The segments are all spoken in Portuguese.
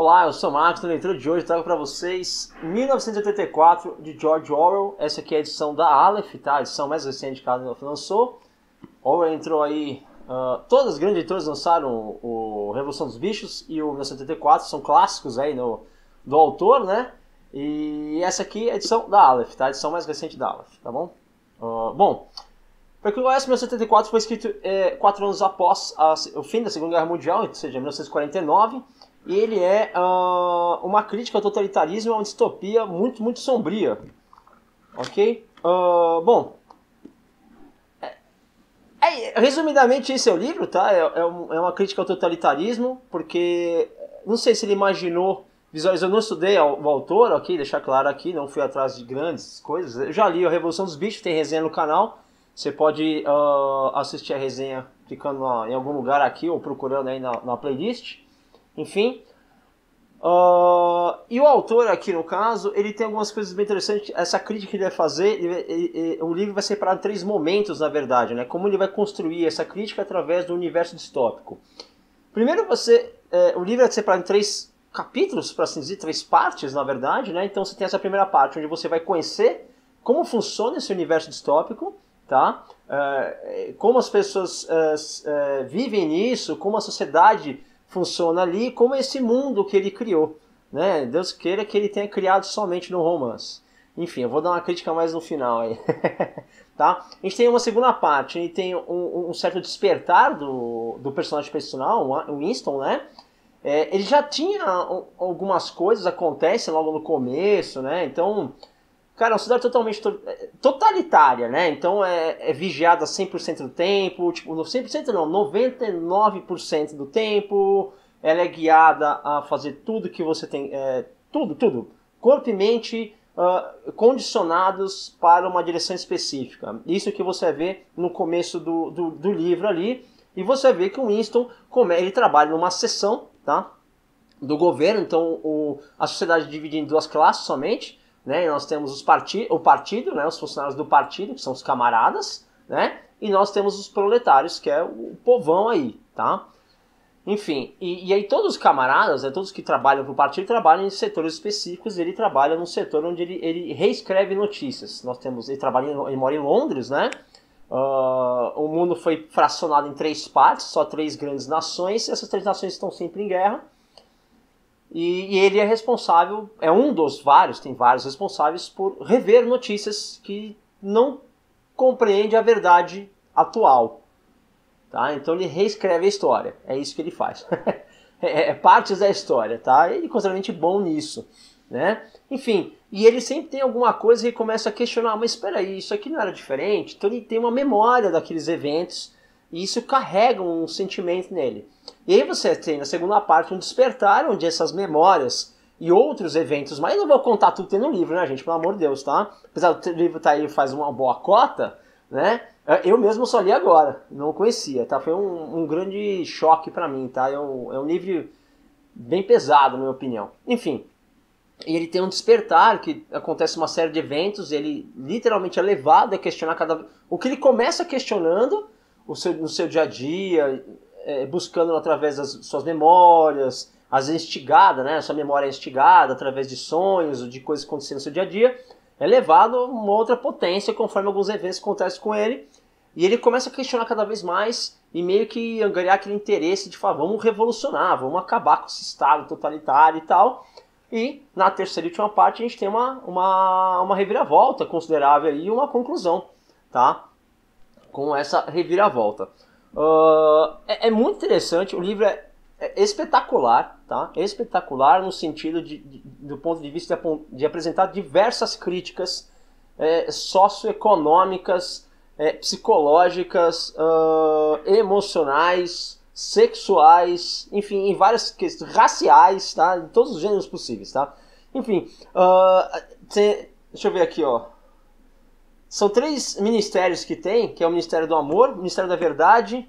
Olá, eu sou o Marcos, Na leitura de hoje trago para vocês 1984 de George Orwell. Essa aqui é a edição da Aleph, tá? A edição mais recente que a Aleph lançou. Orwell entrou aí. Uh, todas as grandes editoras lançaram o, o Revolução dos Bichos e o 1984, são clássicos aí no, do autor, né? E essa aqui é a edição da Aleph, tá? A edição mais recente da Aleph, tá bom? Uh, bom, para quem conhece, 1984 foi escrito é, quatro anos após a, o fim da Segunda Guerra Mundial, ou seja, 1949 e ele é uh, uma crítica ao totalitarismo, é uma distopia muito, muito sombria. Ok? Uh, bom, é, é, resumidamente, esse é o livro, tá? É, é, é, uma crítica ao totalitarismo, porque não sei se ele imaginou, visualizou, eu não estudei o, autor, ok? Deixar claro aqui, não fui atrás de grandes coisas. Eu já li A Revolução dos Bichos, tem resenha no canal. Você pode uh, assistir a resenha clicando em algum lugar aqui ou procurando aí na, na playlist. Enfim. Uh, e o autor aqui no caso, ele tem algumas coisas bem interessantes. Essa crítica que ele vai fazer, ele, ele, ele, o livro vai ser em três momentos, na verdade, né? Como ele vai construir essa crítica através do universo distópico. Primeiro, você, é, o livro é separado em três capítulos, para assim dizer, três partes, na verdade, né? Então você tem essa primeira parte onde você vai conhecer como funciona esse universo distópico, tá? É, como as pessoas é, é, vivem nisso, como a sociedade funciona ali, como esse mundo que ele criou. Né? Deus queira que ele tenha criado somente no romance. Enfim, eu vou dar uma crítica mais no final aí. tá? A gente tem uma segunda parte, a gente tem um, um certo despertar do, do personagem personal, o Winston, né? É, ele já tinha algumas coisas, acontecem logo no começo, né? Então, Cara, é uma cidade totalmente é, totalitária, né? Então é, é vigiada 100% do tempo, tipo, 100% não, 99% do tempo. Ela é guiada a fazer tudo que você tem, é, tudo, tudo. Corpo e mente uh, condicionados para uma direção específica. Isso que você vê no começo do, do, do livro ali. E você vê que o Winston, como ele trabalha numa seção, tá? Do governo, então o, a sociedade divide dividida em duas classes somente né? E nós temos os parti o partido, né? os funcionários do partido, que são os camaradas, né? e nós temos os proletários, que é o povão aí, tá? Enfim, e, e aí todos os camaradas, né, todos que trabalham para o partido, trabalham em setores específicos, ele trabalha num setor onde ele, ele reescreve notícias. Nós temos, ele trabalha, ele mora em Londres, né? Uh, o mundo foi fracionado em três partes, só três grandes nações, essas três nações estão sempre em guerra, e, e, ele é responsável, é um dos vários, tem vários responsáveis por rever notícias que não compreende a verdade atual. Tá? Então ele reescreve a história, é isso que ele faz. é, é, partes da história, tá? Ele é consideravelmente bom nisso, né? Enfim, e ele sempre tem alguma coisa e começa a questionar, mas espera aí, isso aqui não era diferente? Então ele tem uma memória daqueles eventos e isso carrega um sentimento nele. E aí você tem na segunda parte um despertar, onde essas memórias e outros eventos, mas eu não vou contar tudo tem no livro, né, gente? Pelo amor de Deus, tá? Apesar do livro estar tá aí faz uma boa cota, né? Eu mesmo só li agora, não conhecia, tá? Foi um, um grande choque para mim, tá? É um, é um livro bem pesado, na minha opinião. Enfim, ele tem um despertar que acontece uma série de eventos, ele literalmente é levado a questionar cada O que ele começa questionando seu, no seu dia a dia, é, buscando através das suas memórias, às vezes instigada, né? Sua memória é instigada através de sonhos, de coisas acontecendo no seu dia a dia, é levado a uma outra potência conforme alguns eventos acontecem com ele. E ele começa a questionar cada vez mais e meio que angariar aquele interesse de falar, vamos revolucionar, vamos acabar com esse Estado totalitário e tal. E na terceira e última parte a gente tem uma, uma, uma reviravolta considerável e uma conclusão, tá? com essa reviravolta. Uh, é, é, muito interessante, o livro é, é espetacular, tá? É espetacular no sentido de, de, do ponto de vista de, de apresentar diversas críticas é, socioeconômicas, é, psicológicas, uh, emocionais, sexuais, enfim, em várias questões, raciais, tá? Em todos os gêneros possíveis, tá? Enfim, uh, tem, deixa eu ver aqui, ó. São três ministérios que tem, que é o Ministério do Amor, Ministério da Verdade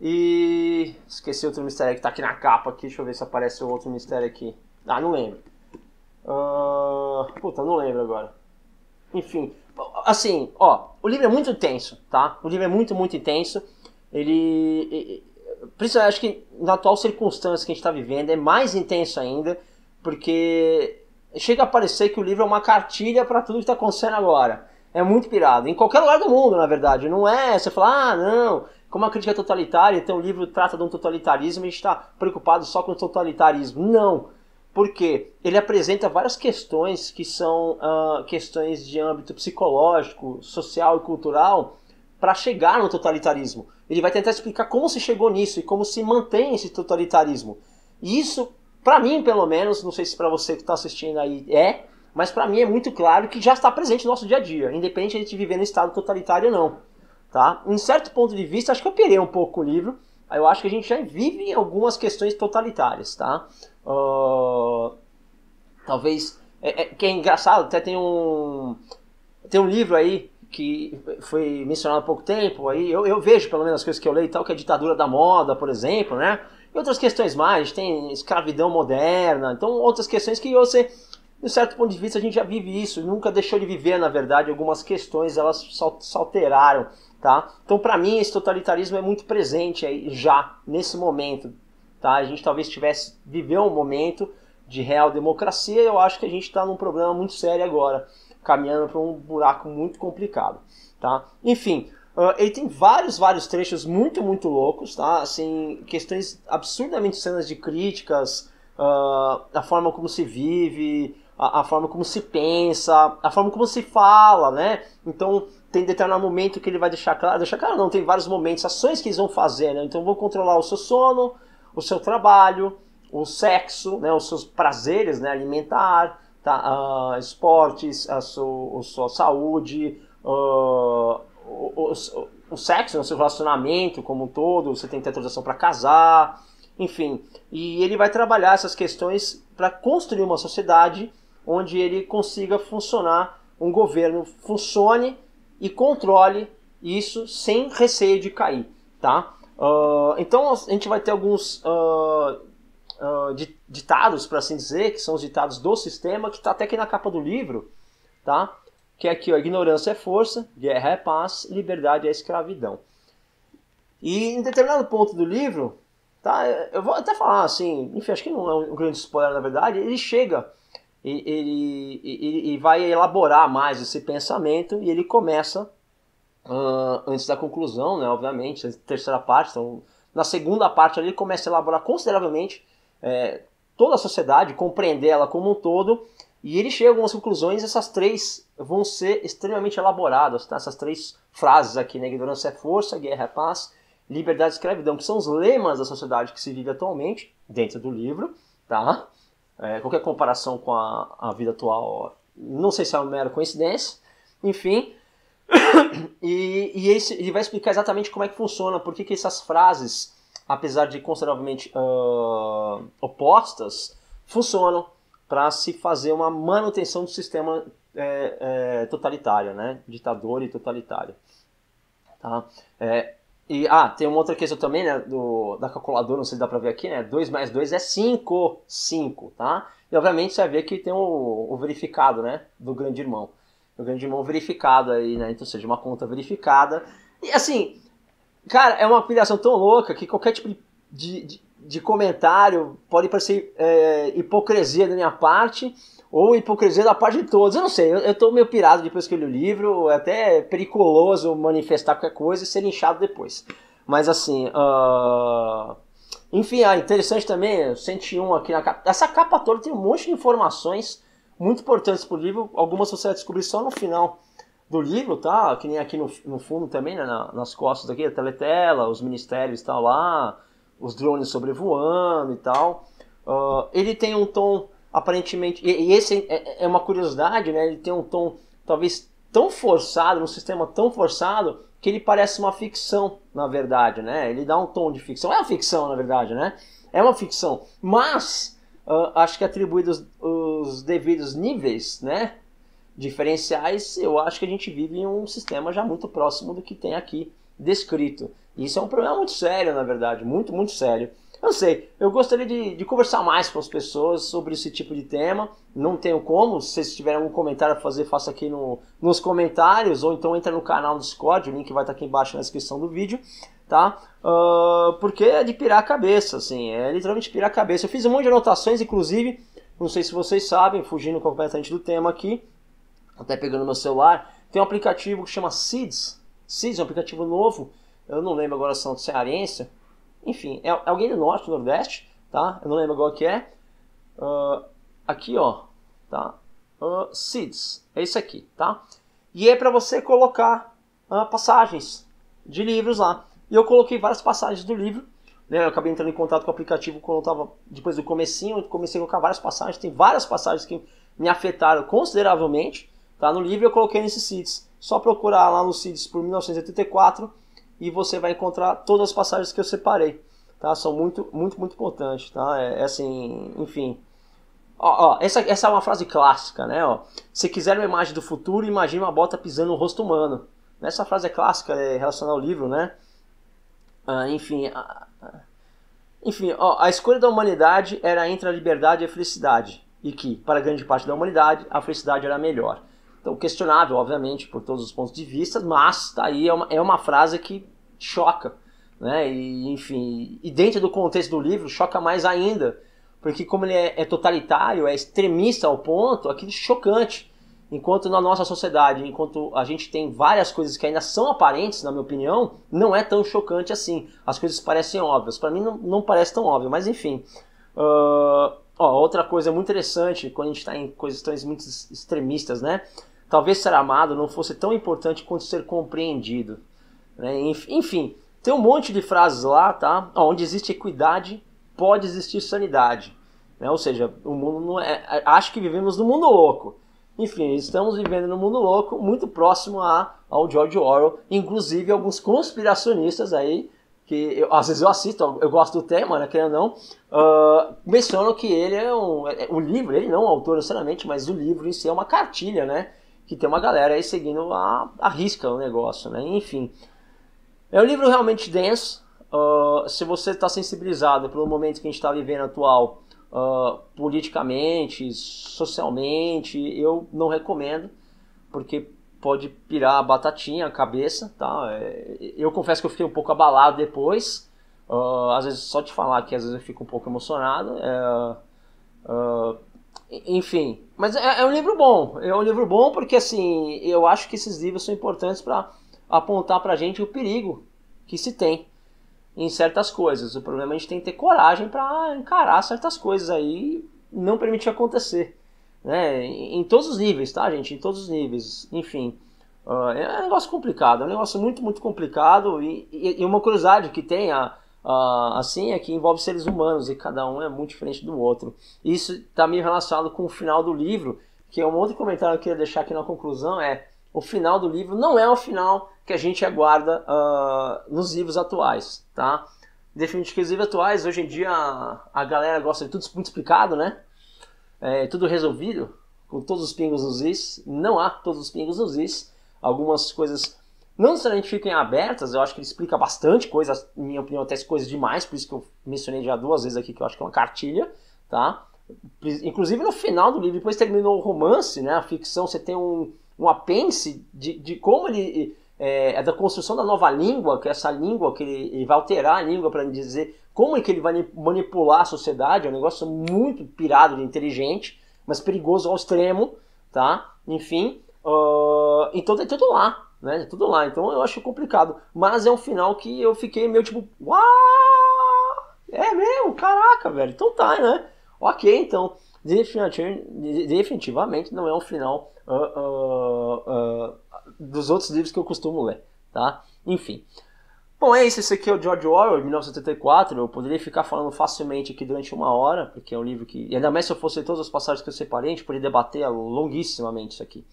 e... Esqueci outro ministério que está aqui na capa aqui, deixa eu ver se aparece o outro ministério aqui. Ah, não lembro. Uh... Puta, não lembro agora. Enfim, assim, ó, o livro é muito intenso, tá? O livro é muito, muito intenso. Ele... Principalmente, acho que na atual circunstância que a gente está vivendo, é mais intenso ainda, porque chega a parecer que o livro é uma cartilha para tudo que está acontecendo agora. É muito pirado. Em qualquer lugar do mundo, na verdade. Não é você falar, ah, não, como a crítica é totalitária, então o livro trata de um totalitarismo e a gente está preocupado só com o totalitarismo. Não! Porque ele apresenta várias questões que são ah, questões de âmbito psicológico, social e cultural para chegar no totalitarismo. Ele vai tentar explicar como se chegou nisso e como se mantém esse totalitarismo. E isso, para mim, pelo menos, não sei se para você que está assistindo aí é, mas para mim é muito claro que já está presente no nosso dia a dia, independente de a gente viver no estado totalitário ou não. Tá? Em certo ponto de vista, acho que eu pirei um pouco o livro, eu acho que a gente já vive algumas questões totalitárias, tá? Uh, talvez, é, é, que é engraçado, até tem um, tem um livro aí que foi mencionado há pouco tempo, aí eu, eu vejo pelo menos as coisas que eu leio e tal, que é a ditadura da moda, por exemplo, né? E outras questões mais, tem escravidão moderna, então outras questões que você de certo ponto de vista, a gente já vive isso, nunca deixou de viver, na verdade, algumas questões elas se alteraram, tá? Então, para mim, esse totalitarismo é muito presente aí, já, nesse momento, tá? A gente talvez tivesse, viveu um momento de real democracia, eu acho que a gente está num problema muito sério agora, caminhando para um buraco muito complicado, tá? Enfim, uh, ele tem vários, vários trechos muito, muito loucos, tá? Assim, questões absurdamente cenas de críticas, uh, ah, a forma como se vive, a, a, forma como se pensa, a forma como se fala, né? Então tem determinado momento que ele vai deixar claro, deixar claro não, tem vários momentos, ações que eles vão fazer, né? Então vão controlar o seu sono, o seu trabalho, o sexo, né? os seus prazeres, né? alimentar, tá? Uh, esportes, a sua, a sua saúde, uh, o, o, o, sexo, né? o seu relacionamento como um todo, você tem que ter autorização para casar, enfim. E ele vai trabalhar essas questões para construir uma sociedade onde ele consiga funcionar, um governo funcione e controle isso sem receio de cair, tá? Uh, então a gente vai ter alguns uh, uh, ditados, para assim dizer, que são os ditados do sistema, que está até aqui na capa do livro, tá? Que é aqui, ó, ignorância é força, guerra é paz, liberdade é escravidão. E em determinado ponto do livro, tá? Eu vou até falar assim, enfim, acho que não é um grande spoiler na verdade, ele chega ele, ele, ele, vai elaborar mais esse pensamento e ele começa uh, antes da conclusão, né, obviamente, a terceira parte. Então, na segunda parte ele começa a elaborar consideravelmente é, toda a sociedade, compreender ela como um todo, e ele chega a algumas conclusões, essas três vão ser extremamente elaboradas, tá? essas três frases aqui, né? Ignorância é força, guerra é paz, liberdade e escravidão, que são os lemas da sociedade que se vive atualmente, dentro do livro, tá? É, qualquer comparação com a, a vida atual, não sei se é uma mera coincidência, enfim. e, e esse, ele vai explicar exatamente como é que funciona, por que, que essas frases, apesar de consideravelmente uh, opostas, funcionam para se fazer uma manutenção do sistema é, é, totalitário, né? ditador e totalitário. Tá? É, e, ah, tem uma outra questão também, né, do, da calculadora, não sei se dá pra ver aqui, né, 2 mais 2 é 5, 5, tá? E, obviamente, você vai ver que tem o, o verificado, né, do grande irmão. O grande irmão verificado aí, né, então, ou seja, uma conta verificada. E, assim, cara, é uma pilhação tão louca que qualquer tipo de, de de comentário, pode parecer é, hipocrisia da minha parte ou hipocrisia da parte de todos. Eu não sei, eu, eu tô meio pirado depois que eu li o livro, é até periculoso manifestar qualquer coisa e ser inchado depois. Mas assim, uh... enfim, ah, interessante também, 101 aqui na capa. Essa capa toda tem um monte de informações muito importantes pro livro, algumas você vai descobrir só no final do livro, tá? Que nem aqui no, no fundo também, né? nas costas aqui, a teletela, os ministérios estão lá, os drones sobrevoando e tal. Uh, ele tem um tom aparentemente e, e esse é, é, uma curiosidade, né? Ele tem um tom talvez tão forçado, um sistema tão forçado que ele parece uma ficção, na verdade, né? Ele dá um tom de ficção. É uma ficção, na verdade, né? É uma ficção, mas uh, acho que atribuídos os devidos níveis, né? Diferenciais, eu acho que a gente vive em um sistema já muito próximo do que tem aqui descrito. Isso é um problema muito sério, na verdade, muito, muito sério. Eu sei, eu gostaria de, de, conversar mais com as pessoas sobre esse tipo de tema. Não tenho como. Se vocês tiverem algum comentário a fazer, faça aqui no, nos comentários ou então entra no canal do Discord. O link vai estar aqui embaixo na descrição do vídeo, tá? Uh, porque é de pirar a cabeça, assim, é literalmente pirar a cabeça. Eu fiz um monte de anotações, inclusive, não sei se vocês sabem, fugindo completamente do tema aqui, até pegando meu celular, tem um aplicativo que chama Seeds. Seeds é um aplicativo novo eu não lembro agora se são cearense, enfim, é alguém do norte, do nordeste, tá? Eu não lembro agora o que é. Uh, aqui, ó, tá? Uh, seeds, é isso aqui, tá? E é para você colocar uh, passagens de livros lá. E eu coloquei várias passagens do livro, né? Eu acabei entrando em contato com o aplicativo quando eu tava depois do comecinho, eu comecei a colocar várias passagens, tem várias passagens que me afetaram consideravelmente, tá? No livro eu coloquei nesse seeds. Só procurar lá no seeds por 1984 e você vai encontrar todas as passagens que eu separei, tá? São muito, muito, muito importantes, tá? É, é assim, enfim. Ó, ó, essa, essa é uma frase clássica, né? Ó, se quiser uma imagem do futuro, imagine uma bota pisando no rosto humano. Essa frase é clássica é relacionada ao livro, né? Ah, enfim, a, enfim ó, a escolha da humanidade era entre a liberdade e a felicidade. E que, para grande parte da humanidade, a felicidade era melhor. Então, questionável, obviamente, por todos os pontos de vista, mas tá aí é uma, é uma frase que choca, né? E, enfim, e dentro do contexto do livro, choca mais ainda, porque como ele é, é totalitário, é extremista ao ponto, é aquilo é chocante. Enquanto na nossa sociedade, enquanto a gente tem várias coisas que ainda são aparentes, na minha opinião, não é tão chocante assim. As coisas parecem óbvias. Para mim não, não parece tão óbvio, mas enfim. Uh, ó, outra coisa muito interessante, quando a gente está em questões muito extremistas, né? talvez ser amado não fosse tão importante quanto ser compreendido. Né? Enfim, tem um monte de frases lá, tá? Onde existe equidade, pode existir sanidade. Né? Ou seja, o mundo não é, é. Acho que vivemos num mundo louco. Enfim, estamos vivendo num mundo louco, muito próximo a, ao George Orwell, inclusive alguns conspiracionistas aí, que eu, às vezes eu assisto, eu gosto do tema, né, querendo ou não, uh, mencionam que ele é um, é um é, livro, ele não é um autor necessariamente, mas o livro em si é uma cartilha, né? que tem uma galera aí seguindo a, a risca o negócio, né? Enfim. É um livro realmente denso. Uh, se você está sensibilizado pelo momento que a gente está vivendo atual, uh, politicamente, socialmente, eu não recomendo, porque pode pirar a batatinha, a cabeça, tá? É, eu confesso que eu fiquei um pouco abalado depois. Uh, às vezes, só te falar que às vezes eu fico um pouco emocionado. É, enfim, mas é, é, um livro bom. É um livro bom porque, assim, eu acho que esses livros são importantes para apontar para a gente o perigo que se tem em certas coisas. O problema é a gente tem que ter coragem para encarar certas coisas aí e não permitir acontecer. Né? Em, em todos os níveis, tá, gente? Em todos os níveis. Enfim, uh, é um negócio complicado. É um negócio muito, muito complicado. E, e, e uma curiosidade que tem... A, uh, assim é que envolve seres humanos e cada um é muito diferente do outro. Isso está meio relacionado com o final do livro, que é um outro comentário que eu queria deixar aqui na conclusão é o final do livro não é o final que a gente aguarda uh, nos livros atuais, tá? Definitivamente que os livros atuais, hoje em dia a galera gosta de tudo muito explicado, né? É, tudo resolvido, com todos os pingos nos is. Não há todos os pingos nos is. Algumas coisas não necessariamente fiquem abertas, eu acho que ele explica bastante coisas, minha opinião, até coisas demais, por isso que eu mencionei já duas vezes aqui que eu acho que é uma cartilha, tá? Inclusive no final do livro, depois terminou o romance, né, a ficção, você tem um, um apêndice de, de como ele. É, é, da construção da nova língua, que é essa língua que ele, ele vai alterar a língua para dizer como é que ele vai manipular a sociedade, é um negócio muito pirado de inteligente, mas perigoso ao extremo, tá? Enfim, uh, então tem tudo lá, né? Tudo lá. Então eu acho complicado. Mas é um final que eu fiquei meio tipo, uau! É mesmo? caraca, velho. Então tá, né? Ok, então. Definitivamente não é um final uh, uh, uh, dos outros livros que eu costumo ler, tá? Enfim. Bom, é isso. Esse aqui é o George Orwell, de 1984. Eu poderia ficar falando facilmente aqui durante uma hora, porque é um livro que. E ainda mais se eu fosse todas as passagens que eu separei, a gente poderia debater longuíssimamente isso aqui.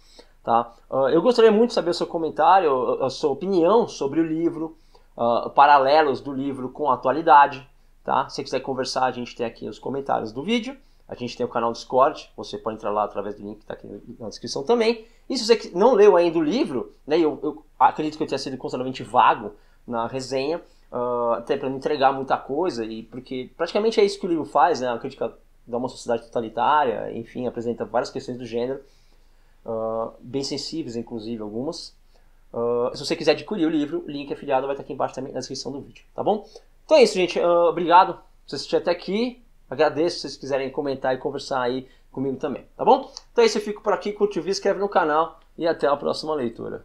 Tá? Uh, eu gostaria muito de saber o seu comentário, a sua opinião sobre o livro, uh, paralelos do livro com a atualidade. Tá? Se você quiser conversar, a gente tem aqui os comentários do vídeo. A gente tem o canal Discord, você pode entrar lá através do link que está aqui na descrição também. E se você não leu ainda o livro, né, eu, eu acredito que eu tenha sido constantemente vago na resenha, uh, até para não entregar muita coisa, e porque praticamente é isso que o livro faz, né? A crítica de uma sociedade totalitária, enfim, apresenta várias questões do gênero, uh, bem sensíveis, inclusive, algumas. Uh, se você quiser adquirir o livro, o link afiliado vai estar aqui embaixo também na descrição do vídeo, tá bom? Então é isso, gente. obrigado por você assistir até aqui. Agradeço se vocês quiserem comentar e conversar aí comigo também, tá bom? Então é isso, eu fico por aqui, curte o vídeo, inscreve no canal e até a próxima leitura.